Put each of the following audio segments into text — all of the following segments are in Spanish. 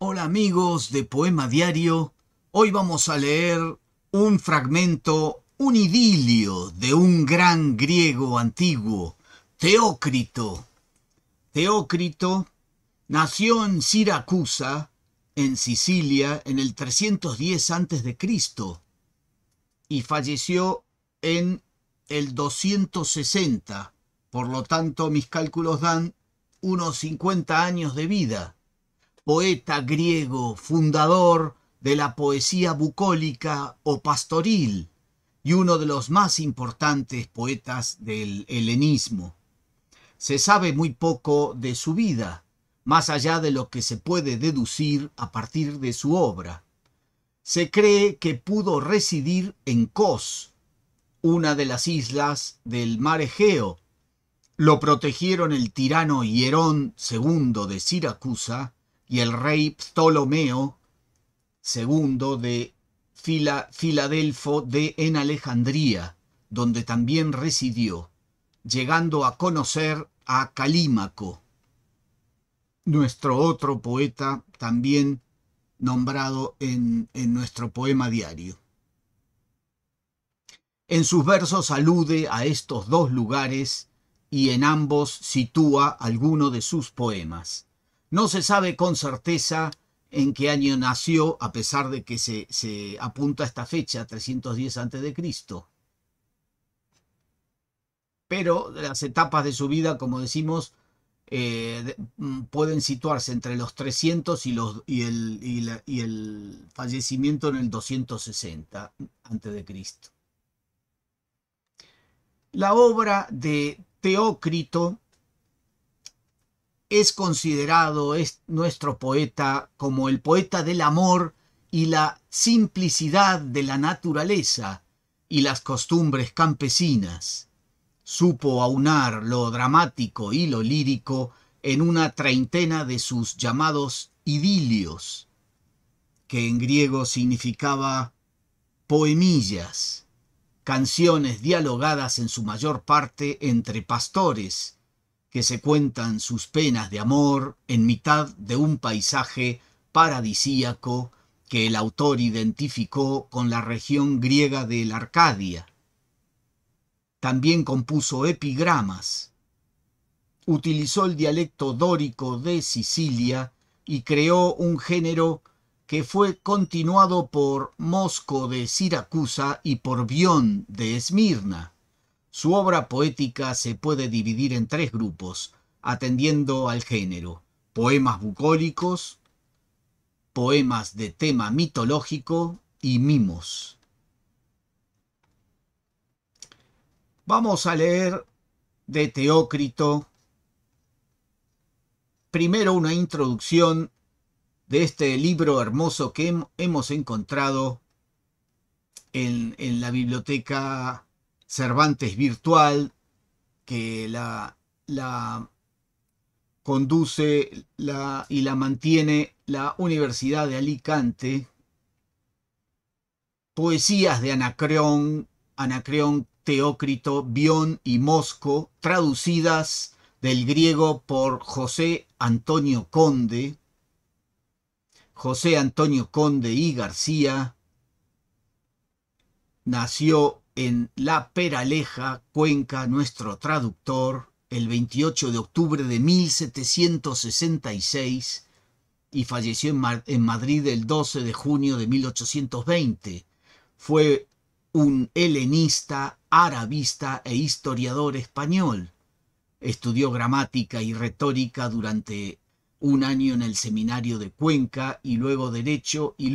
Hola amigos de Poema Diario, hoy vamos a leer un fragmento, un idilio de un gran griego antiguo, Teócrito. Teócrito nació en Siracusa, en Sicilia, en el 310 a.C. y falleció en el 260, por lo tanto mis cálculos dan unos 50 años de vida poeta griego, fundador de la poesía bucólica o pastoril y uno de los más importantes poetas del helenismo. Se sabe muy poco de su vida, más allá de lo que se puede deducir a partir de su obra. Se cree que pudo residir en Cos, una de las islas del mar Egeo. Lo protegieron el tirano Hierón II de Siracusa y el rey Ptolomeo II de Filadelfo de en Alejandría, donde también residió, llegando a conocer a Calímaco, nuestro otro poeta también nombrado en nuestro poema diario. En sus versos alude a estos dos lugares y en ambos sitúa alguno de sus poemas. No se sabe con certeza en qué año nació, a pesar de que se, apunta a esta fecha, 310 a.C. Pero las etapas de su vida, como decimos, eh, mm, pueden situarse entre los 300 y, el, y el fallecimiento en el 260 a.C. La obra de Teócrito es considerado es nuestro poeta como el poeta del amor y la simplicidad de la naturaleza y las costumbres campesinas. Supo aunar lo dramático y lo lírico en una treintena de sus llamados idilios, que en griego significaba poemillas, canciones dialogadas en su mayor parte entre pastores, que se cuentan sus penas de amor en mitad de un paisaje paradisíaco que el autor identificó con la región griega de la Arcadia. También compuso epigramas. Utilizó el dialecto dórico de Sicilia y creó un género que fue continuado por Mosco de Siracusa y por Bion de Esmirna. Su obra poética se puede dividir en tres grupos, atendiendo al género, poemas bucólicos, poemas de tema mitológico y mimos. Vamos a leer de Teócrito primero una introducción de este libro hermoso que hemos encontrado en, la biblioteca Cervantes virtual, que la, la conduce la, y la mantiene la Universidad de Alicante. Poesías de Anacreón, Anacreón, Teócrito, Bion y Mosco, traducidas del griego por José Antonio Conde, José Antonio Conde y García, nació en La Peraleja, Cuenca, nuestro traductor, el 28 de octubre de 1766 y falleció en, Madrid el 12 de junio de 1820. Fue un helenista, arabista e historiador español. Estudió gramática y retórica durante un año en el seminario de Cuenca y luego derecho y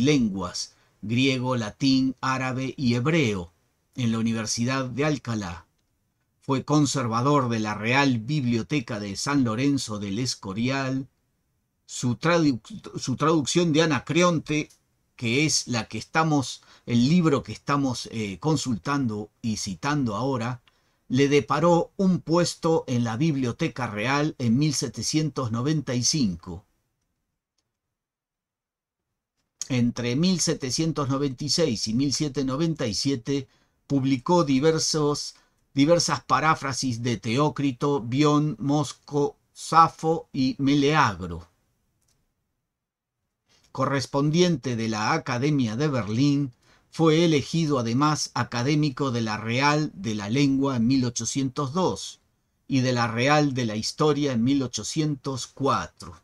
lenguas, griego, latín, árabe y hebreo en la Universidad de Alcalá. Fue conservador de la Real Biblioteca de San Lorenzo del Escorial. Su, su traducción de Anacreonte, que es la que estamos, el libro que estamos eh, consultando y citando ahora, le deparó un puesto en la Biblioteca Real en 1795 entre 1796 y 1797 publicó diversas paráfrasis de Teócrito, Bion, Mosco, Safo y Meleagro. Correspondiente de la Academia de Berlín, fue elegido además académico de la Real de la Lengua en 1802 y de la Real de la Historia en 1804.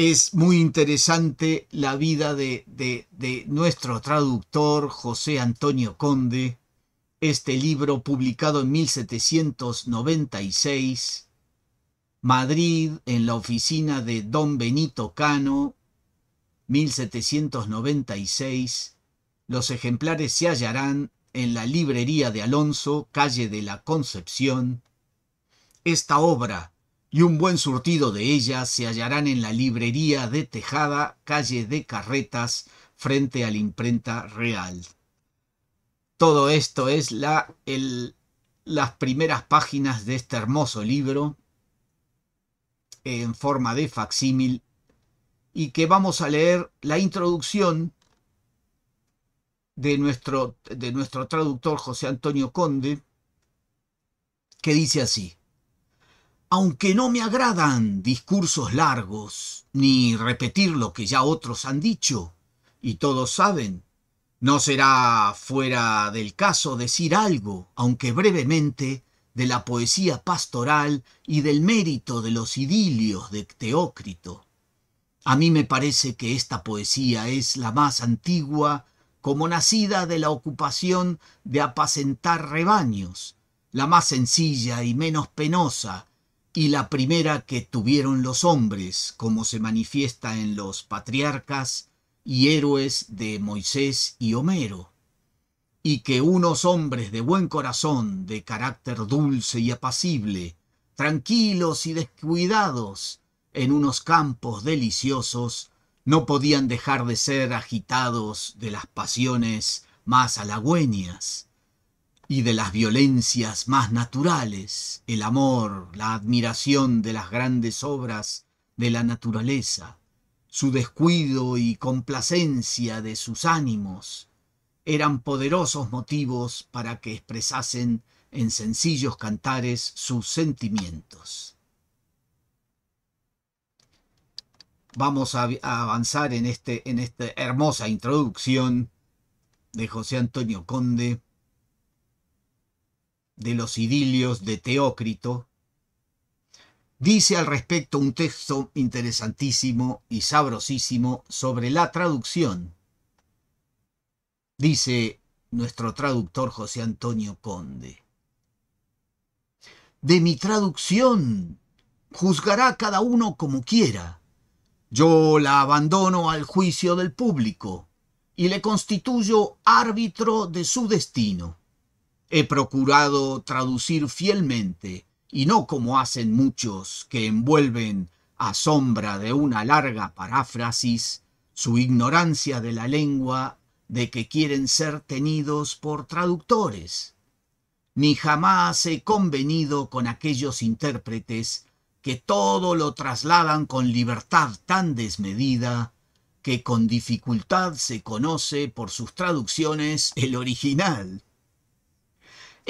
Es muy interesante la vida de, nuestro traductor José Antonio Conde. Este libro, publicado en 1796, Madrid, en la oficina de don Benito Cano, 1796. Los ejemplares se hallarán en la librería de Alonso, calle de la Concepción. Esta obra y un buen surtido de ellas se hallarán en la librería de Tejada, calle de Carretas, frente a la imprenta real. Todo esto es la, el, las primeras páginas de este hermoso libro en forma de facsímil y que vamos a leer la introducción de nuestro, de nuestro traductor José Antonio Conde, que dice así aunque no me agradan discursos largos, ni repetir lo que ya otros han dicho, y todos saben, no será fuera del caso decir algo, aunque brevemente, de la poesía pastoral y del mérito de los idilios de Teócrito. A mí me parece que esta poesía es la más antigua como nacida de la ocupación de apacentar rebaños, la más sencilla y menos penosa y la primera que tuvieron los hombres, como se manifiesta en los patriarcas y héroes de Moisés y Homero, y que unos hombres de buen corazón, de carácter dulce y apacible, tranquilos y descuidados, en unos campos deliciosos, no podían dejar de ser agitados de las pasiones más halagüeñas, y de las violencias más naturales, el amor, la admiración de las grandes obras de la naturaleza, su descuido y complacencia de sus ánimos, eran poderosos motivos para que expresasen en sencillos cantares sus sentimientos. Vamos a avanzar en, este, en esta hermosa introducción de José Antonio Conde de los idilios de Teócrito, dice al respecto un texto interesantísimo y sabrosísimo sobre la traducción. Dice nuestro traductor José Antonio Conde. De mi traducción juzgará cada uno como quiera. Yo la abandono al juicio del público y le constituyo árbitro de su destino. He procurado traducir fielmente, y no como hacen muchos que envuelven a sombra de una larga paráfrasis su ignorancia de la lengua de que quieren ser tenidos por traductores. Ni jamás he convenido con aquellos intérpretes que todo lo trasladan con libertad tan desmedida que con dificultad se conoce por sus traducciones el original.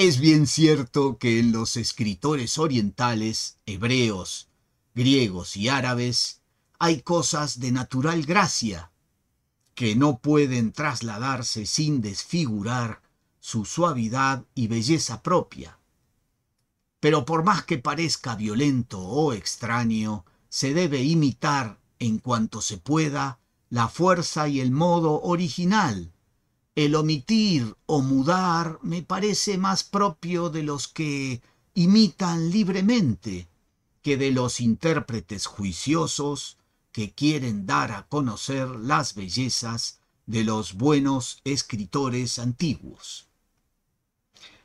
Es bien cierto que en los escritores orientales, hebreos, griegos y árabes, hay cosas de natural gracia que no pueden trasladarse sin desfigurar su suavidad y belleza propia. Pero por más que parezca violento o extraño, se debe imitar en cuanto se pueda la fuerza y el modo original el omitir o mudar me parece más propio de los que imitan libremente que de los intérpretes juiciosos que quieren dar a conocer las bellezas de los buenos escritores antiguos.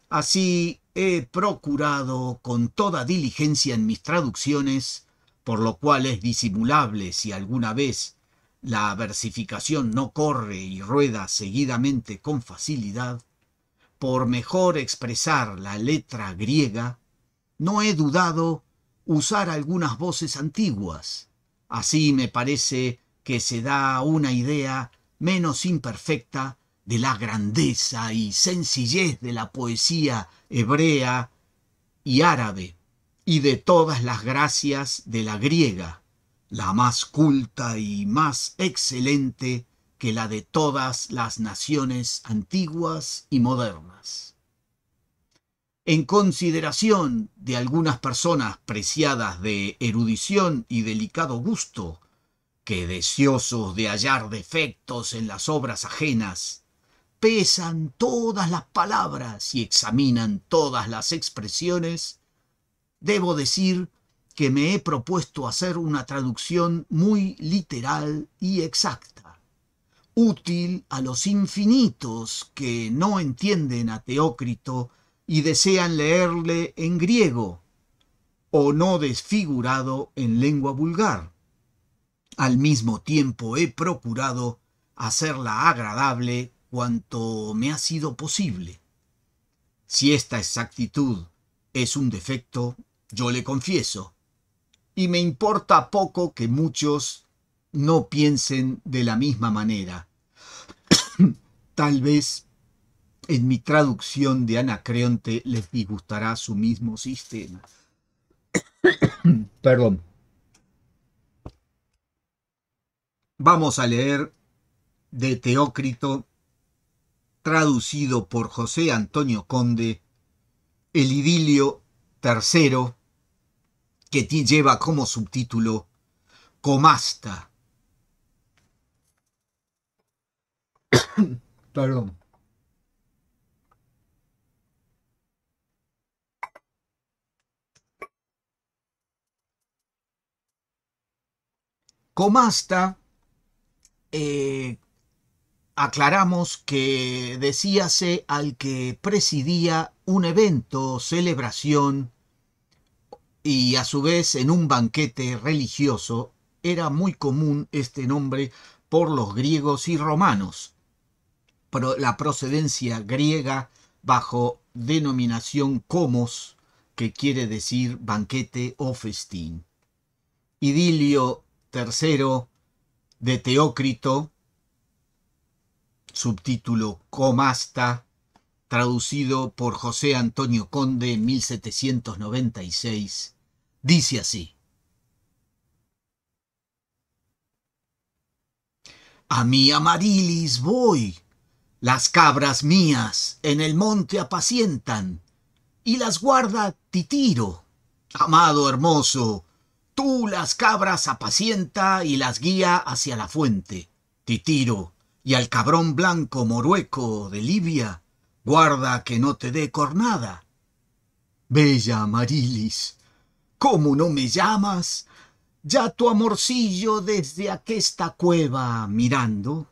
Así he procurado con toda diligencia en mis traducciones, por lo cual es disimulable si alguna vez la versificación no corre y rueda seguidamente con facilidad, por mejor expresar la letra griega, no he dudado usar algunas voces antiguas. Así me parece que se da una idea menos imperfecta de la grandeza y sencillez de la poesía hebrea y árabe y de todas las gracias de la griega la más culta y más excelente que la de todas las naciones antiguas y modernas. En consideración de algunas personas preciadas de erudición y delicado gusto, que deseosos de hallar defectos en las obras ajenas, pesan todas las palabras y examinan todas las expresiones, debo decir que me he propuesto hacer una traducción muy literal y exacta, útil a los infinitos que no entienden a Teócrito y desean leerle en griego, o no desfigurado en lengua vulgar. Al mismo tiempo he procurado hacerla agradable cuanto me ha sido posible. Si esta exactitud es un defecto, yo le confieso, y me importa poco que muchos no piensen de la misma manera. Tal vez en mi traducción de Anacreonte les disgustará su mismo sistema. Perdón. Vamos a leer de Teócrito, traducido por José Antonio Conde, el idilio tercero que lleva como subtítulo Comasta. Perdón. Comasta, eh, aclaramos que decíase al que presidía un evento, celebración, y a su vez en un banquete religioso era muy común este nombre por los griegos y romanos. la procedencia griega bajo denominación comos, que quiere decir banquete o festín. Idilio III de Teócrito, subtítulo Comasta, traducido por José Antonio Conde en 1796, dice así. A mi amarilis voy, las cabras mías en el monte apacientan, y las guarda Titiro. Amado hermoso, tú las cabras apacienta y las guía hacia la fuente. Titiro, y al cabrón blanco morueco de Libia, guarda que no te dé cornada. Bella Amarilis, ¿Cómo no me llamas? Ya tu amorcillo desde aquesta cueva mirando.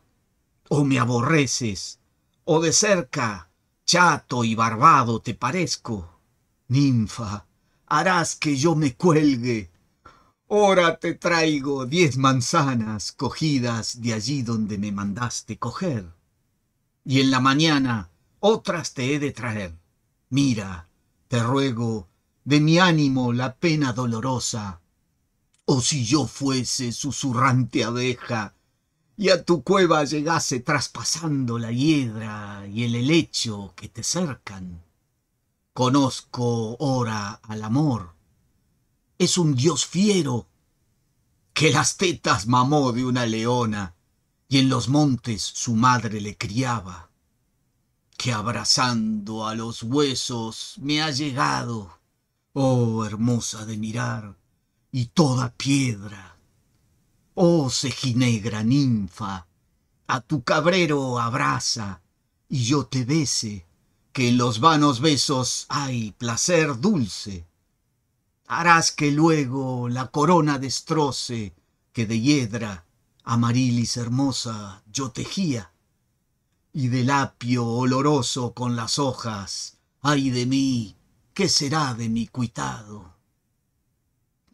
O me aborreces, o de cerca, chato y barbado te parezco. Ninfa, harás que yo me cuelgue. Ahora te traigo diez manzanas cogidas de allí donde me mandaste coger. Y en la mañana otras te he de traer. Mira, te ruego, de mi ánimo la pena dolorosa. O oh, si yo fuese susurrante abeja, y a tu cueva llegase traspasando la hiedra y el helecho que te cercan. Conozco ahora al amor. Es un dios fiero que las tetas mamó de una leona y en los montes su madre le criaba, que abrazando a los huesos me ha llegado oh hermosa de mirar y toda piedra. Oh cejinegra ninfa, a tu cabrero abraza y yo te bese, que en los vanos besos hay placer dulce. Harás que luego la corona destroce que de hiedra, amarilis hermosa, yo tejía. Y del apio oloroso con las hojas, ay de mí, ¿qué será de mi cuitado?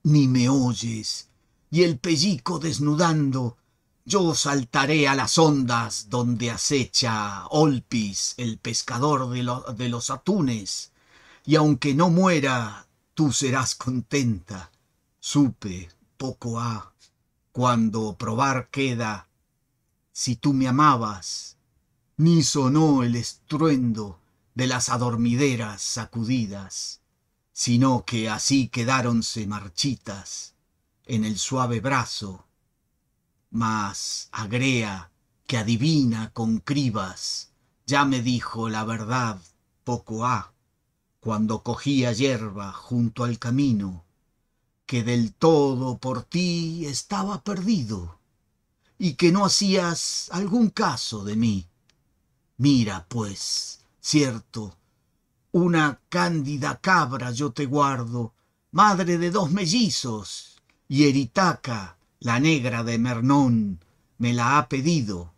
Ni me oyes, y el pellico desnudando, yo saltaré a las ondas donde acecha Olpis, el pescador de, los atunes, y aunque no muera, tú serás contenta. Supe, poco ha, cuando probar queda, si tú me amabas, ni sonó el estruendo, de las adormideras sacudidas, sino que así quedáronse marchitas en el suave brazo, mas agrea que adivina con cribas, ya me dijo la verdad poco ha, cuando cogía hierba junto al camino, que del todo por ti estaba perdido, y que no hacías algún caso de mí. Mira, pues, Cierto, una cándida cabra yo te guardo, madre de dos mellizos, y Eritaca, la negra de Mernón, me la ha pedido.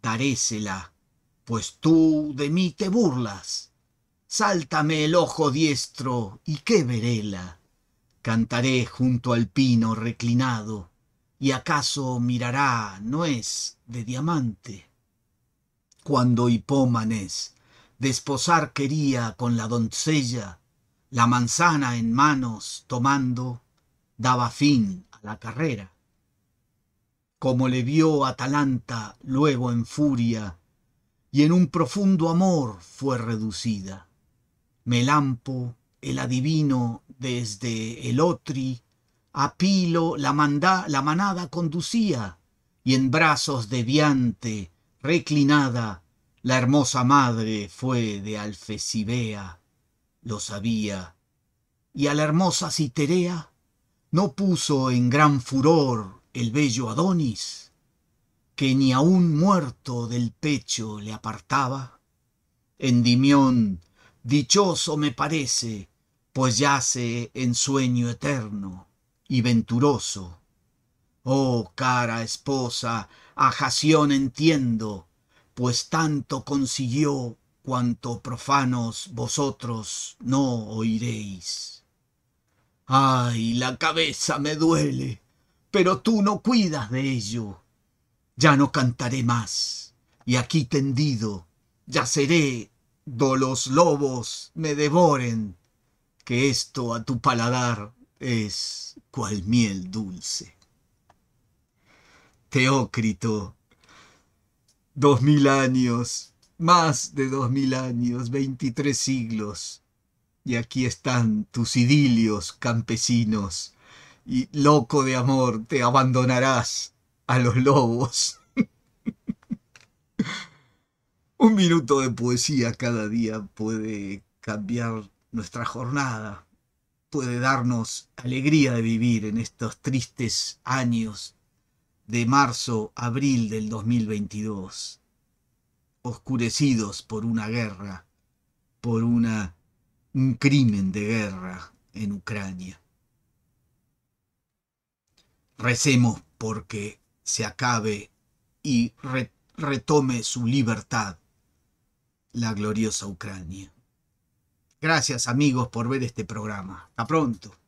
Darésela, pues tú de mí te burlas. Sáltame el ojo diestro y qué veréla. Cantaré junto al pino reclinado, y acaso mirará no es de diamante. Cuando Hipómanes desposar quería con la doncella, la manzana en manos tomando, daba fin a la carrera. Como le vio Atalanta luego en furia, y en un profundo amor fue reducida. Melampo, el adivino, desde el Otri, a Pilo la, la manada conducía, y en brazos de Viante, reclinada, la hermosa madre fue de Alfecibea, lo sabía, y a la hermosa Citerea no puso en gran furor el bello Adonis, que ni aun muerto del pecho le apartaba. Endimión, dichoso me parece, pues yace en sueño eterno y venturoso. Oh cara esposa, a entiendo, pues tanto consiguió cuanto profanos vosotros no oiréis. Ay, la cabeza me duele, pero tú no cuidas de ello. Ya no cantaré más, y aquí tendido yaceré, do los lobos me devoren, que esto a tu paladar es cual miel dulce. Teócrito, Dos mil años, más de dos mil años, veintitrés siglos. Y aquí están tus idilios campesinos. Y loco de amor, te abandonarás a los lobos. Un minuto de poesía cada día puede cambiar nuestra jornada, puede darnos alegría de vivir en estos tristes años de marzo, abril del 2022, oscurecidos por una guerra, por una, un crimen de guerra en Ucrania. Recemos porque se acabe y retome su libertad la gloriosa Ucrania. Gracias amigos por ver este programa. Hasta pronto.